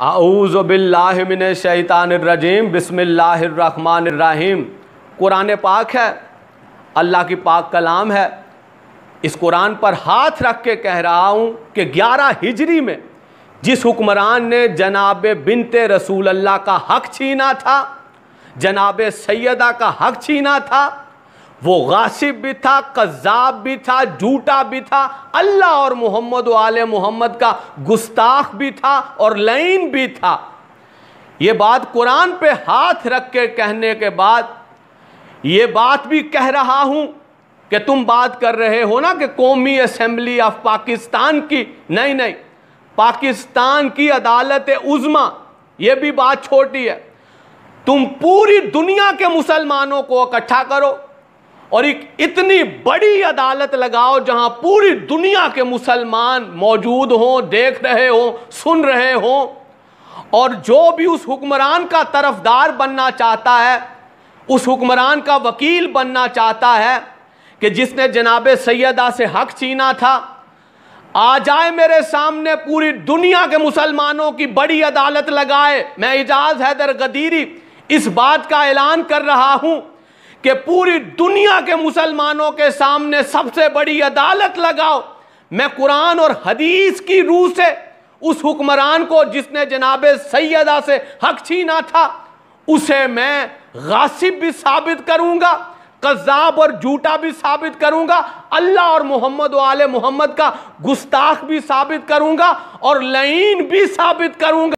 आऊज़बिल्लिमिन शैतानरजीम बिसमीम कुरान पाक है अल्लाह की पाक कलाम है इस कुरान पर हाथ रख के कह रहा हूँ कि ग्यारह हिजरी में जिस हुक्मरान ने जनाब बिनते रसूल अल्लाह का हक छीना था जनाब सैदा का हक छीना था वो गासिब भी था कज़ाब भी था झूठा भी था अल्लाह और मोहम्मद आल मोहम्मद का गुस्ताख भी था और लाइन भी था ये बात कुरान पे हाथ रख के कहने के बाद ये बात भी कह रहा हूँ कि तुम बात कर रहे हो ना कि कौमी असम्बली ऑफ पाकिस्तान की नहीं नहीं पाकिस्तान की अदालत उज़मा यह भी बात छोटी है तुम पूरी दुनिया के मुसलमानों को इकट्ठा करो और एक इतनी बड़ी अदालत लगाओ जहां पूरी दुनिया के मुसलमान मौजूद हों देख रहे हों सुन रहे हों और जो भी उस हुक्मरान का तरफदार बनना चाहता है उस हुक्मरान का वकील बनना चाहता है कि जिसने जनाब सैदा से हक छीना था आ जाए मेरे सामने पूरी दुनिया के मुसलमानों की बड़ी अदालत लगाए मैं एजाज हैदर गदीरी इस बात का ऐलान कर रहा हूं कि पूरी दुनिया के मुसलमानों के सामने सबसे बड़ी अदालत लगाओ मैं कुरान और हदीस की रूह से उस हुक्मरान को जिसने जनाब सैदा से हक छीना था उसे मैं गासिब भी साबित करूंगा कज़ाब और झूठा भी साबित करूंगा अल्लाह और मोहम्मद वाले मोहम्मद का गुस्ताख भी साबित करूंगा और लईन भी साबित करूंगा